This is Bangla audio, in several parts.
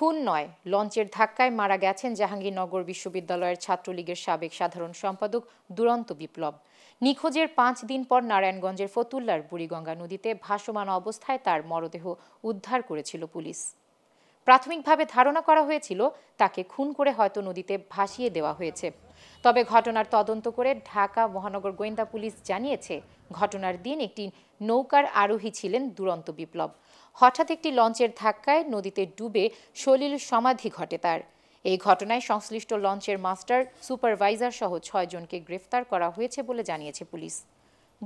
খুন নয় লঞ্চের ধাক্কায় মারা গেছেন জাহাঙ্গীরনগর বিশ্ববিদ্যালয়ের ছাত্রলীগের সাবেক সাধারণ সম্পাদক দুরন্ত বিপ্লব নিখোঁজের পাঁচ দিন পর নারায়ণগঞ্জের ফতুল্লার বুড়িগঙ্গা নদীতে ভাসমান অবস্থায় তার মরদেহ উদ্ধার করেছিল পুলিশ প্রাথমিকভাবে ধারণা করা হয়েছিল তাকে খুন করে হয়তো নদীতে ভাসিয়ে দেওয়া হয়েছে তবে ঘটনার তদন্ত করে ঢাকা মহানগর গোয়েন্দা পুলিশ জানিয়েছে ঘটনার দিন একটি নৌকার আরোহী ছিলেন দুরন্ত বিপ্লব হঠাৎ একটি লঞ্চের ধাক্কায় নদীতে ডুবে সলিল সমাধি ঘটে তার এই ঘটনায় সংশ্লিষ্ট লঞ্চের মাস্টার সুপারভাইজার সহ ছয়জনকে গ্রেফতার করা হয়েছে বলে জানিয়েছে পুলিশ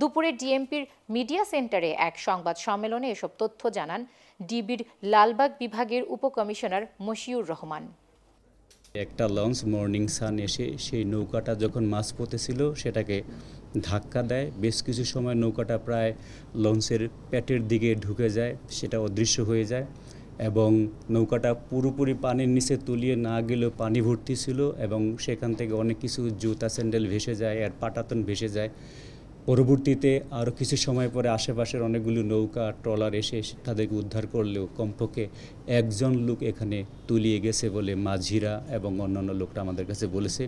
দুপুরে ডিএমপির মিডিয়া সেন্টারে এক সংবাদ সম্মেলনে এসব তথ্য জানান ডিবির লালবাগ বিভাগের উপকমিশনার মশিউর রহমান একটা লঞ্চ মর্নিং সান এসে সেই নৌকাটা যখন মাঝপথে ছিল সেটাকে ধাক্কা দেয় বেশ কিছু সময় নৌকাটা প্রায় লঞ্চের পেটের দিকে ঢুকে যায় সেটা অদৃশ্য হয়ে যায় এবং নৌকাটা পুরোপুরি পানির নিচে তুলিয়ে না গেলেও পানি ভর্তি ছিল এবং সেখান থেকে অনেক কিছু জুতা স্যান্ডেল ভেসে যায় আর পাটাতন ভেসে যায় পরবর্তীতে আরও কিছু সময় পরে আশেপাশের অনেকগুলি নৌকা ট্রলার এসে তাদেরকে উদ্ধার করলেও কমপক্ষে একজন লোক এখানে তুলিয়ে গেছে বলে মাঝিরা এবং অন্যান্য লোকটা আমাদের কাছে বলেছে